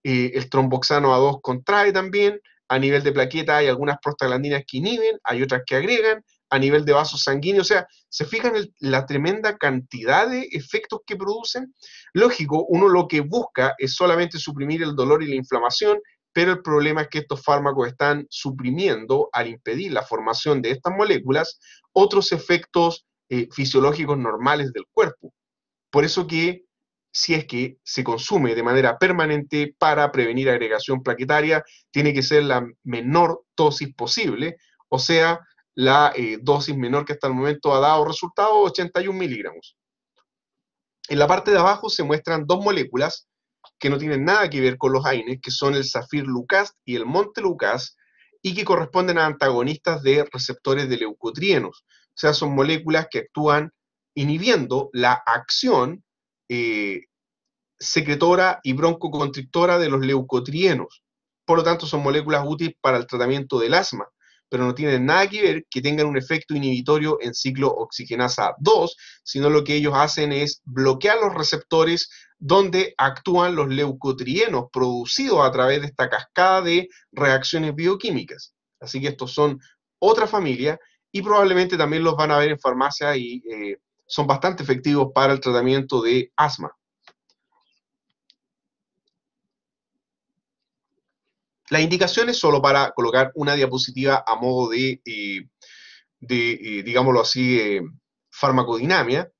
eh, el tromboxano A2 contrae también, a nivel de plaqueta hay algunas prostaglandinas que inhiben, hay otras que agregan, a nivel de vasos sanguíneos, o sea, se fijan la tremenda cantidad de efectos que producen. Lógico, uno lo que busca es solamente suprimir el dolor y la inflamación, pero el problema es que estos fármacos están suprimiendo, al impedir la formación de estas moléculas, otros efectos eh, fisiológicos normales del cuerpo. Por eso que si es que se consume de manera permanente para prevenir agregación plaquetaria, tiene que ser la menor dosis posible, o sea, la eh, dosis menor que hasta el momento ha dado resultado, 81 miligramos. En la parte de abajo se muestran dos moléculas que no tienen nada que ver con los AINES, que son el Zafir Lucas y el Monte Lucas, y que corresponden a antagonistas de receptores de leucotrienos. O sea, son moléculas que actúan inhibiendo la acción eh, secretora y broncoconstrictora de los leucotrienos. Por lo tanto, son moléculas útiles para el tratamiento del asma, pero no tienen nada que ver que tengan un efecto inhibitorio en ciclo 2, sino lo que ellos hacen es bloquear los receptores donde actúan los leucotrienos producidos a través de esta cascada de reacciones bioquímicas. Así que estos son otra familia y probablemente también los van a ver en farmacia y eh, son bastante efectivos para el tratamiento de asma. Las indicaciones, solo para colocar una diapositiva a modo de, eh, eh, digámoslo así, eh, farmacodinamia,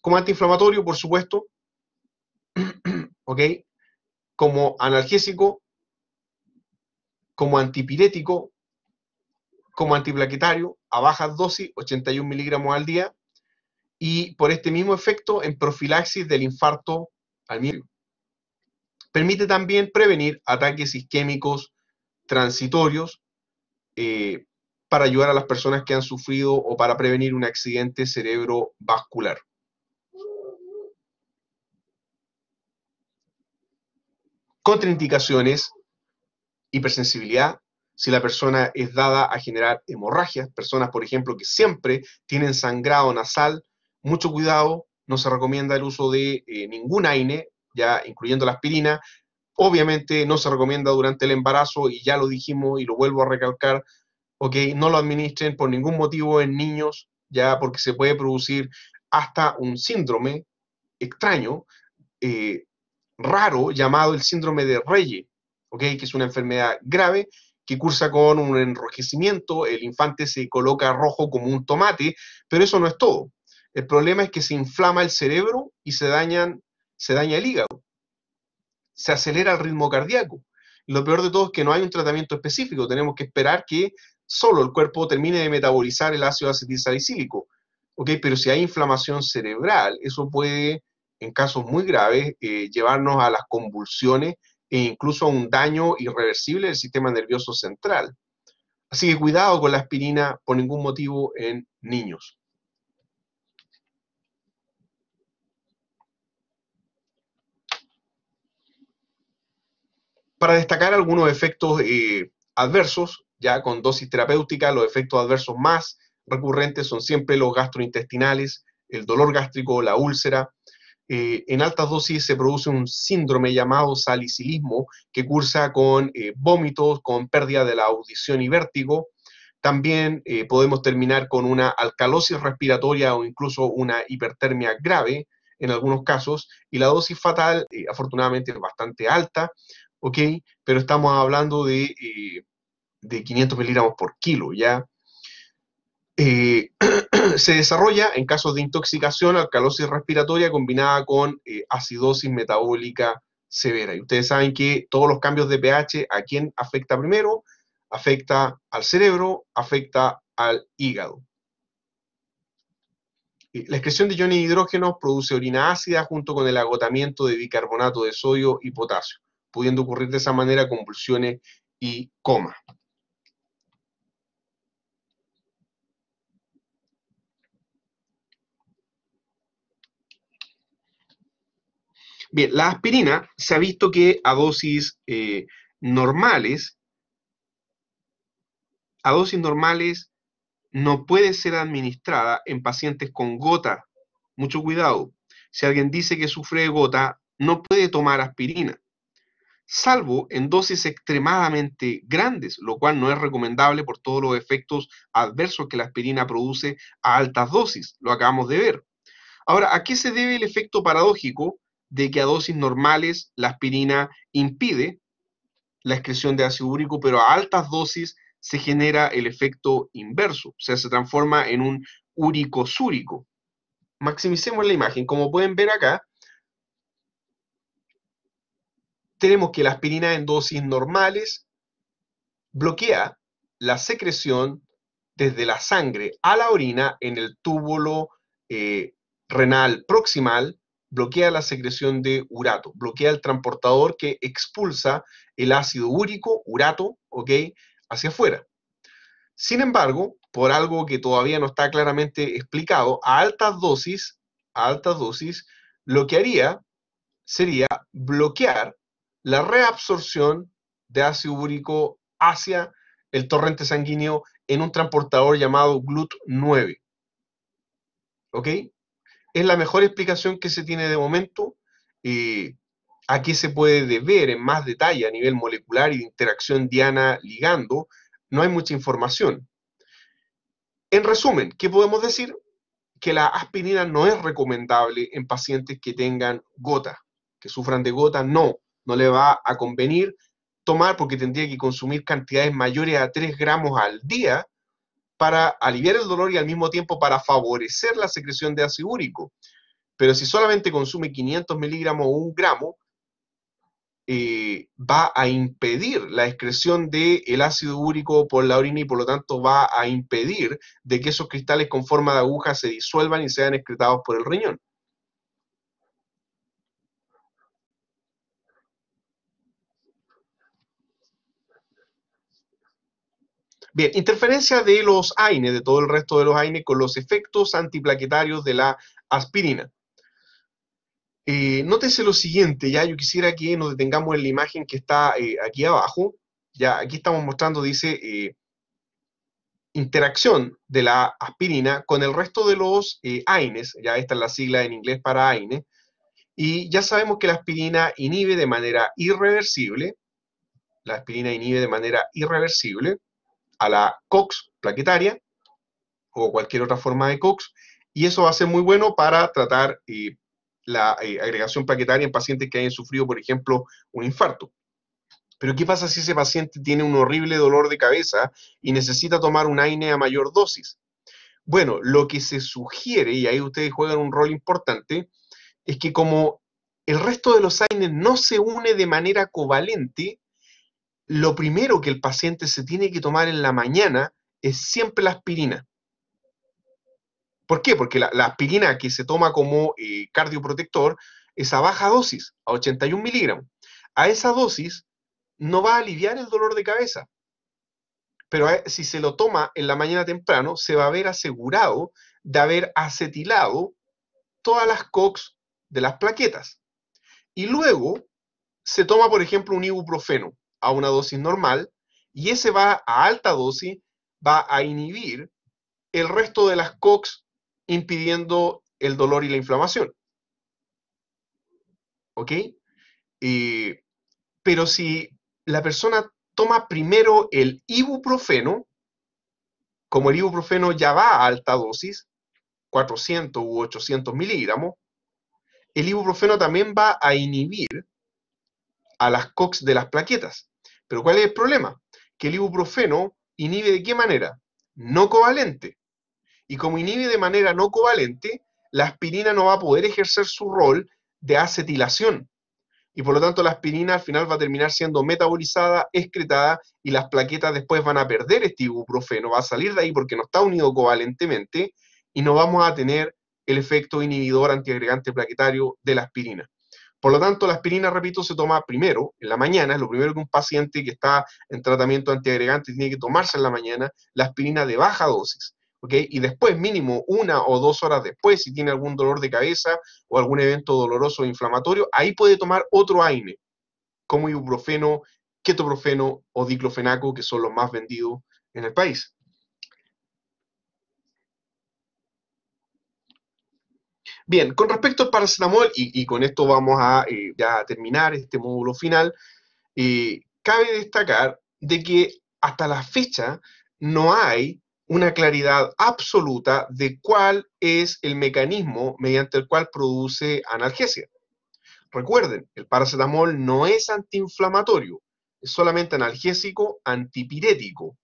como antiinflamatorio, por supuesto, ¿ok? Como analgésico, como antipirético, como antiplaquetario, a bajas dosis, 81 miligramos al día, y por este mismo efecto en profilaxis del infarto al miocardio. Permite también prevenir ataques isquémicos transitorios eh, para ayudar a las personas que han sufrido o para prevenir un accidente cerebrovascular. Contraindicaciones, hipersensibilidad, si la persona es dada a generar hemorragias, personas, por ejemplo, que siempre tienen sangrado nasal mucho cuidado, no se recomienda el uso de eh, ningún AINE, ya incluyendo la aspirina. Obviamente no se recomienda durante el embarazo y ya lo dijimos y lo vuelvo a recalcar, Okay, no lo administren por ningún motivo en niños, ya porque se puede producir hasta un síndrome extraño, eh, raro, llamado el síndrome de Reye, que es una enfermedad grave que cursa con un enrojecimiento, el infante se coloca rojo como un tomate, pero eso no es todo. El problema es que se inflama el cerebro y se, dañan, se daña el hígado. Se acelera el ritmo cardíaco. Lo peor de todo es que no hay un tratamiento específico. Tenemos que esperar que solo el cuerpo termine de metabolizar el ácido acetilsalicílico. ¿Ok? Pero si hay inflamación cerebral, eso puede, en casos muy graves, eh, llevarnos a las convulsiones e incluso a un daño irreversible del sistema nervioso central. Así que cuidado con la aspirina por ningún motivo en niños. para destacar algunos efectos eh, adversos, ya con dosis terapéutica, los efectos adversos más recurrentes son siempre los gastrointestinales, el dolor gástrico, la úlcera. Eh, en altas dosis se produce un síndrome llamado salicilismo que cursa con eh, vómitos, con pérdida de la audición y vértigo. También podemos terminar con una alcalosis respiratoria o incluso una hipertermia grave, en algunos casos, y la dosis fatal afortunadamente es bastante alta, ¿ok? Pero estamos hablando de, 500 eh, miligramos por kilo, ¿ya? Eh, se desarrolla en casos de intoxicación, alcalosis respiratoria combinada con eh, acidosis metabólica severa. Y ustedes saben que todos los cambios de pH, ¿a quién afecta primero? Afecta al cerebro, afecta al hígado. La excreción de iones de hidrógeno produce orina ácida junto con el agotamiento de bicarbonato de sodio y potasio pudiendo ocurrir de esa manera convulsiones y coma. Bien, la aspirina se ha visto que a dosis eh, normales, a dosis normales no puede ser administrada en pacientes con gota. Mucho cuidado. Si alguien dice que sufre de gota, no puede tomar aspirina salvo en dosis extremadamente grandes, lo cual no es recomendable por todos los efectos adversos que la aspirina produce a altas dosis, lo acabamos de ver. Ahora, ¿a qué se debe el efecto paradójico de que a dosis normales la aspirina impide la excreción de ácido úrico, pero a altas dosis se genera el efecto inverso, o sea, se transforma en un úrico-súrico. Maximicemos la imagen. Como pueden ver acá, tenemos que la aspirina en dosis normales bloquea la secreción desde la sangre a la orina en el túbulo eh, renal proximal, bloquea la secreción de urato, bloquea el transportador que expulsa el ácido úrico, urato, ¿ok? Hacia afuera. Sin embargo, por algo que todavía no está claramente explicado, altas dosis, a altas dosis, lo que haría sería bloquear la reabsorción de ácido úrico hacia el torrente sanguíneo en un transportador llamado GLUT9. ¿Ok? Es la mejor explicación que se tiene de momento. Aquí se puede ver en más detalle a nivel molecular y de interacción diana-ligando, no hay mucha información. En resumen, ¿qué podemos decir? Que la aspirina no es recomendable en pacientes que tengan gota, que sufran de gota, no no le va a convenir tomar porque tendría que consumir cantidades mayores a 3 gramos al día para aliviar el dolor y al mismo tiempo para favorecer la secreción de ácido úrico. Pero si solamente consume 500 miligramos o un gramo, eh, va a impedir la excreción del el ácido úrico por la orina y por lo tanto va a impedir de que esos cristales con forma de aguja se disuelvan y sean excretados por el riñón. Bien, interferencia de los AINES, de todo el resto de los AINES, con los efectos antiplaquetarios de la aspirina. Eh, nótese lo siguiente, ya yo quisiera que nos detengamos en la imagen que está eh, aquí abajo. Ya aquí estamos mostrando, dice, eh, interacción de la aspirina con el resto de los AINES. Ya esta es la sigla en inglés para AINE. Y ya sabemos que la aspirina inhibe de manera irreversible. La aspirina inhibe de manera irreversible a la COX plaquetaria o cualquier otra forma de COX, y eso va a ser muy bueno para tratar eh, la eh, agregación plaquetaria en pacientes que hayan sufrido, por ejemplo, un infarto. Pero ¿qué pasa si ese paciente tiene un horrible dolor de cabeza y necesita tomar un AINE a mayor dosis? Bueno, lo que se sugiere, y ahí ustedes juegan un rol importante, es que como el resto de los AINES no se une de manera covalente, lo primero que el paciente se tiene que tomar en la mañana es siempre la aspirina. ¿Por qué? Porque la, aspirina que se toma como eh, cardioprotector es a baja dosis, a 81 miligramos. A esa dosis no va a aliviar el dolor de cabeza, pero eh, si se lo toma en la mañana temprano, se va a ver asegurado de haber acetilado todas las COX de las plaquetas. Y luego se toma, por ejemplo, un ibuprofeno a una dosis normal y ese va a alta dosis, va a inhibir el resto de las COX impidiendo el dolor y la inflamación. ¿Ok? pero si la persona toma primero el ibuprofeno, como el ibuprofeno ya va a alta dosis, 400 u 800 miligramos, el ibuprofeno también va a inhibir a las COX de las plaquetas. Pero ¿cuál es el problema? Que el ibuprofeno inhibe de qué manera? No covalente. Y como inhibe de manera no covalente, la aspirina no va a poder ejercer su rol de acetilación. Y por lo tanto la aspirina al final va a terminar siendo metabolizada, excretada y las plaquetas después van a perder este ibuprofeno, va a salir de ahí porque no está unido covalentemente y no vamos a tener el efecto inhibidor antiagregante plaquetario de la aspirina. Por lo tanto, la aspirina, repito, se toma primero en la mañana, es lo primero que un paciente que está en tratamiento antiagregante tiene que tomarse en la mañana, la aspirina de baja dosis. Y después, mínimo una o dos horas después, si tiene algún dolor de cabeza o algún evento doloroso o inflamatorio, ahí puede tomar otro AINE, como ibuprofeno, ketoprofeno o diclofenaco, que son los más vendidos en el país. Bien, con respecto al paracetamol, y, con esto vamos eh, a terminar este módulo final, eh, cabe destacar de que hasta la fecha no hay una claridad absoluta de cuál es el mecanismo mediante el cual produce analgesia. Recuerden, el paracetamol no es antiinflamatorio, es solamente analgésico antipirético.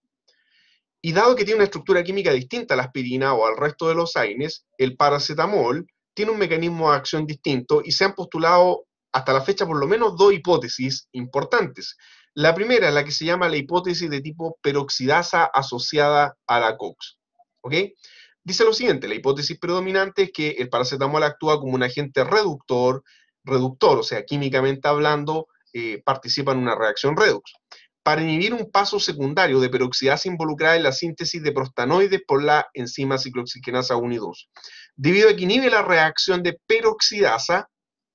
Y dado que tiene una estructura química distinta a la aspirina o al resto de los AINES, el paracetamol tiene un mecanismo de acción distinto y se han postulado hasta la fecha por lo menos dos hipótesis importantes. La primera, la que se llama la hipótesis de tipo peroxidasa asociada a la COX. ¿Ok? Dice lo siguiente, la hipótesis predominante es que el paracetamol actúa como un agente reductor, reductor, o sea, químicamente hablando, eh, participa en una reacción redox, para inhibir un paso secundario de peroxidasa involucrada en la síntesis de prostanoides por la enzima ciclooxigenasa 1 y 2 debido a que inhibe la reacción de peroxidasa,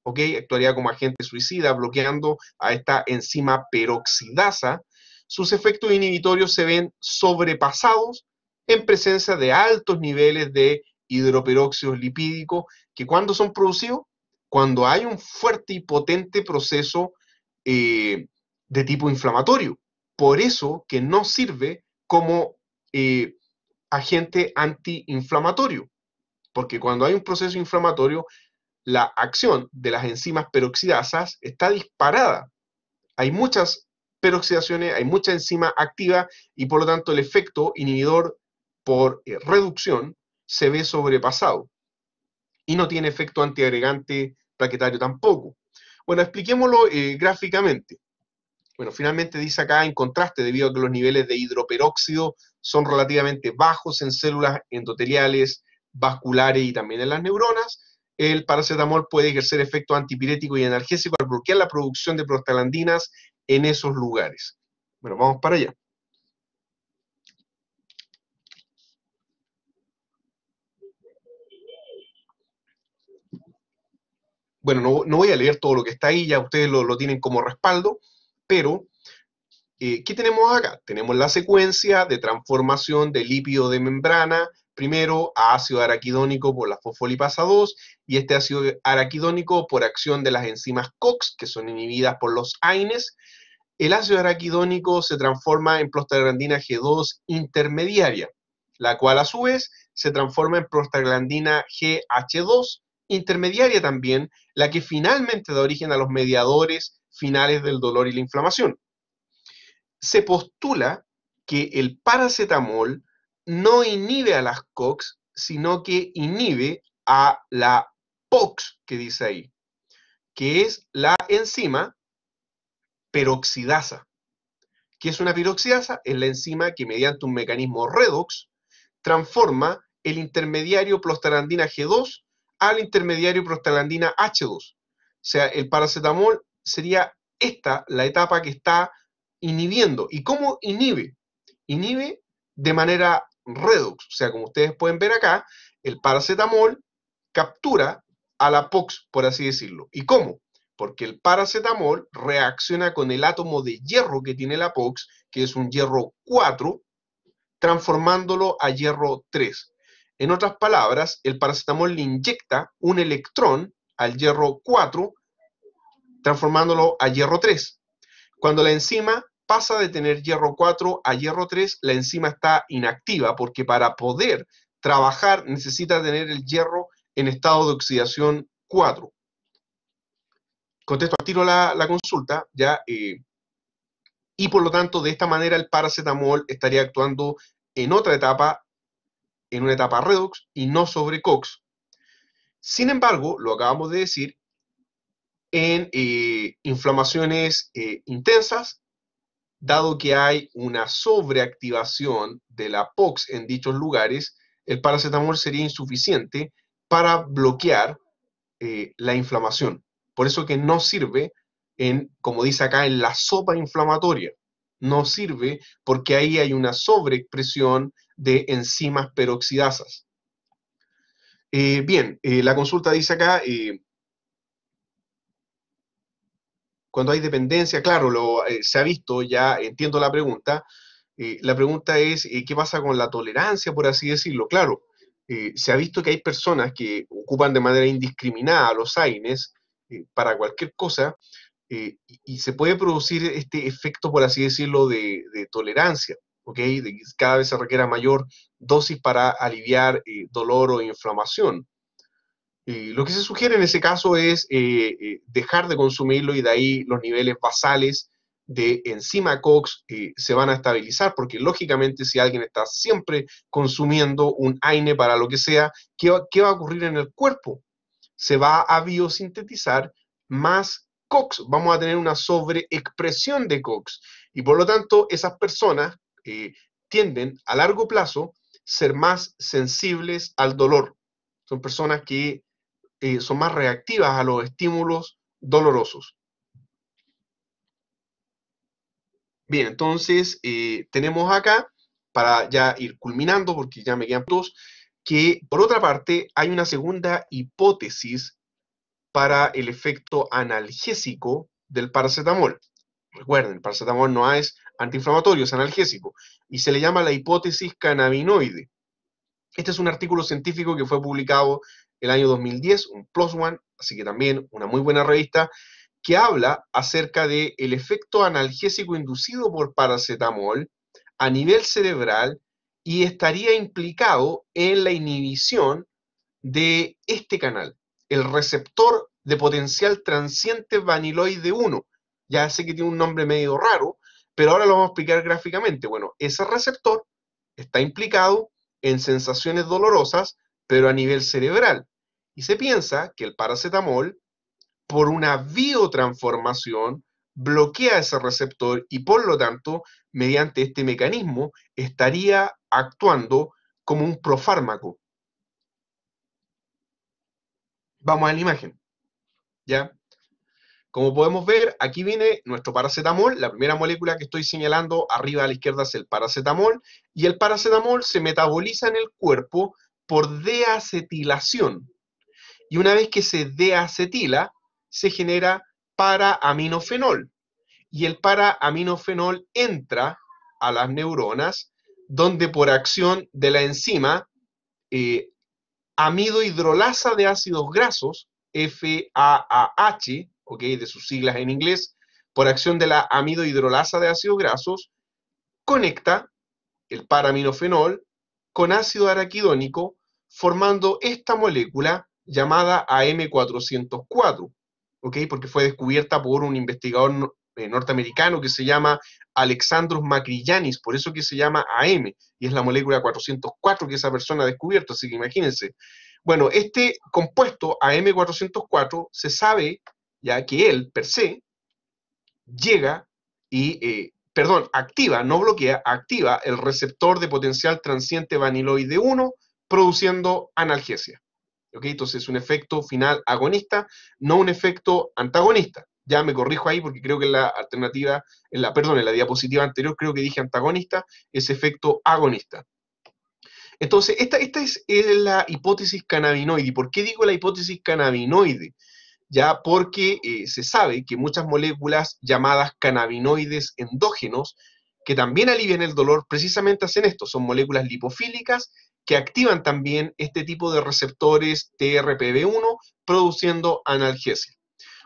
¿ok? Actuaría como agente suicida, bloqueando a esta enzima peroxidasa. Sus efectos inhibitorios se ven sobrepasados en presencia de altos niveles de hidroperóxidos lipídicos, que cuando son producidos, cuando hay un fuerte y potente proceso eh, de tipo inflamatorio. Por eso que no sirve como eh, agente antiinflamatorio porque cuando hay un proceso inflamatorio, la acción de las enzimas peroxidasas está disparada. Hay muchas peroxidaciones, hay mucha enzima activa y por lo tanto el efecto inhibidor por eh, reducción se ve sobrepasado y no tiene efecto antiagregante plaquetario tampoco. Bueno, expliquémoslo eh, gráficamente. Bueno, finalmente dice acá en contraste, debido a que los niveles de hidroperóxido son relativamente bajos en células endoteliales vasculares y también en las neuronas. El paracetamol puede ejercer efecto antipirético y analgésico al bloquear la producción de prostaglandinas en esos lugares. Bueno, vamos para allá. Bueno, no, voy a leer todo lo que está ahí, ya ustedes lo, tienen como respaldo, pero eh, ¿qué tenemos acá? Tenemos la secuencia de transformación de lípido de membrana primero a ácido araquidónico por la fosfolipasa 2 y este ácido araquidónico por acción de las enzimas COX, que son inhibidas por los AINES. El ácido araquidónico se transforma en prostaglandina G2 intermediaria, la cual a su vez se transforma en prostaglandina GH2 intermediaria también, la que finalmente da origen a los mediadores finales del dolor y la inflamación. Se postula que el paracetamol no inhibe a las COX, sino que inhibe a la POX que dice ahí, que es la enzima peroxidasa. que es una peroxidasa? Es la enzima que mediante un mecanismo redox transforma el intermediario prostaglandina G2 al intermediario prostaglandina H2. O sea, el paracetamol sería esta la etapa que está inhibiendo. ¿Y cómo inhibe? Inhibe de manera Redux. O sea, como ustedes pueden ver acá, el paracetamol captura a la POX, por así decirlo. ¿Y cómo? Porque el paracetamol reacciona con el átomo de hierro que tiene la POX, que es un hierro 4, transformándolo a hierro 3. En otras palabras, el paracetamol le inyecta un electrón al hierro 4, transformándolo a hierro 3. Cuando la enzima pasa de tener hierro 4 a hierro 3, la enzima está inactiva porque para poder trabajar necesita tener el hierro en estado de oxidación 4. Contesto al tiro la, consulta, ya, eh, y por lo tanto de esta manera el paracetamol estaría actuando en otra etapa, en una etapa redox y no sobre COX. Sin embargo, lo acabamos de decir, en eh, inflamaciones eh, intensas dado que hay una sobreactivación de la POX en dichos lugares, el paracetamol sería insuficiente para bloquear eh, la inflamación. Por eso que no sirve en, como dice acá, en la sopa inflamatoria. No sirve porque ahí hay una sobreexpresión de enzimas peroxidasas. Eh, bien, eh, la consulta dice acá, cuando hay dependencia, claro, lo, eh, se ha visto, ya entiendo la pregunta. Eh, la pregunta es, eh, ¿qué pasa con la tolerancia, por así decirlo? Claro, se ha visto que hay personas que ocupan de manera indiscriminada los AINES para cualquier cosa y, se puede producir este efecto, por así decirlo, de, tolerancia. ¿ok? cada vez se requiera mayor dosis para aliviar dolor o inflamación. Eh, lo que se sugiere en ese caso es eh, eh, dejar de consumirlo y de ahí los niveles basales de enzima COX se van a estabilizar, porque lógicamente si alguien está siempre consumiendo un AINE para lo que sea, ¿qué, va a ocurrir en el cuerpo? Se va a biosintetizar más COX, vamos a tener una sobreexpresión de COX y por lo tanto esas personas tienden a largo plazo ser más sensibles al dolor. Son personas que eh, son más reactivas a los estímulos dolorosos. Bien, entonces eh, tenemos acá, para ya ir culminando, porque ya me quedan dos, que por otra parte hay una segunda hipótesis para el efecto analgésico del paracetamol. Recuerden, el paracetamol no es antiinflamatorio, es analgésico, y se le llama la hipótesis cannabinoide. Este es un artículo científico que fue publicado el año 2010, un Plus One, así que también una muy buena revista, que habla acerca del el efecto analgésico inducido por paracetamol a nivel cerebral y estaría implicado en la inhibición de este canal, el receptor de potencial transiente vaniloide 1. Ya sé que tiene un nombre medio raro, pero ahora lo vamos a explicar gráficamente. Bueno, ese receptor está implicado en sensaciones dolorosas pero a nivel cerebral. Y se piensa que el paracetamol, por una biotransformación, bloquea ese receptor y por lo tanto, mediante este mecanismo, estaría actuando como un profármaco. Vamos a la imagen. ¿Ya? Como podemos ver, aquí viene nuestro paracetamol. La primera molécula que estoy señalando arriba a la izquierda es el paracetamol. Y el paracetamol se metaboliza en el cuerpo por deacetilación. Y una vez que se deacetila, se genera paraaminofenol. Y el paraaminofenol entra a las neuronas, donde por acción de la enzima eh, amidohidrolasa de ácidos grasos, FAAH, ok, de sus siglas en inglés, por acción de la amidohidrolasa de ácidos grasos, conecta el paraminofenol con ácido araquidónico, formando esta molécula llamada AM404, ¿ok? Porque fue descubierta por un investigador eh, norteamericano que se llama Alexandros Macrillanis, por eso que se llama AM, y es la molécula 404 que esa persona ha descubierto, así que imagínense. Bueno, este compuesto AM404 se sabe ya que él, per se, llega y eh, perdón, activa, no bloquea, activa el receptor de potencial transiente vaniloide 1, produciendo analgesia. Entonces es un efecto final agonista, no un efecto antagonista. Ya me corrijo ahí porque creo que en la alternativa, en la, perdón, en la diapositiva anterior creo que dije antagonista, es efecto agonista. Entonces, esta, esta es, la hipótesis cannabinoide. ¿Por qué digo la hipótesis cannabinoide? ya porque eh, se sabe que muchas moléculas llamadas cannabinoides endógenos, que también alivian el dolor, precisamente hacen esto, son moléculas lipofílicas que activan también este tipo de receptores TRPV1, produciendo analgesia.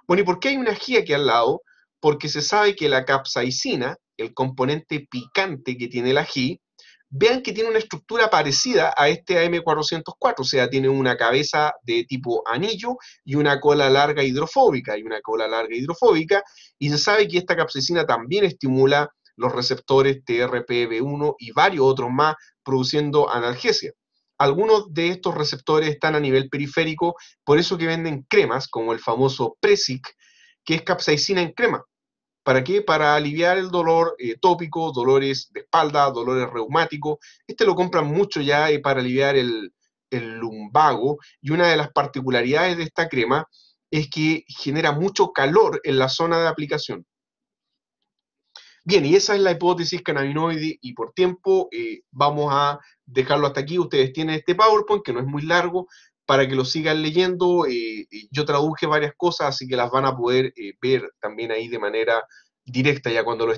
Bueno, ¿y por qué hay una GI aquí al lado? Porque se sabe que la capsaicina, el componente picante que tiene la GI, vean que tiene una estructura parecida a este AM404, o sea, tiene una cabeza de tipo anillo y una cola larga hidrofóbica, y una cola larga hidrofóbica, y se sabe que esta capsaicina también estimula los receptores TRPV1 y varios otros más, produciendo analgesia. Algunos de estos receptores están a nivel periférico, por eso que venden cremas, como el famoso Presic, que es capsaicina en crema. ¿Para qué? Para aliviar el dolor eh, tópico, dolores de espalda, dolores reumáticos. Este lo compran mucho ya eh, para aliviar el, lumbago. Y una de las particularidades de esta crema es que genera mucho calor en la zona de aplicación. Bien, y esa es la hipótesis canabinoide y por tiempo eh, vamos a dejarlo hasta aquí. Ustedes tienen este PowerPoint que no es muy largo, para que lo sigan leyendo. Eh, eh, yo traduje varias cosas, así que las van a poder eh, ver también ahí de manera directa ya cuando lo,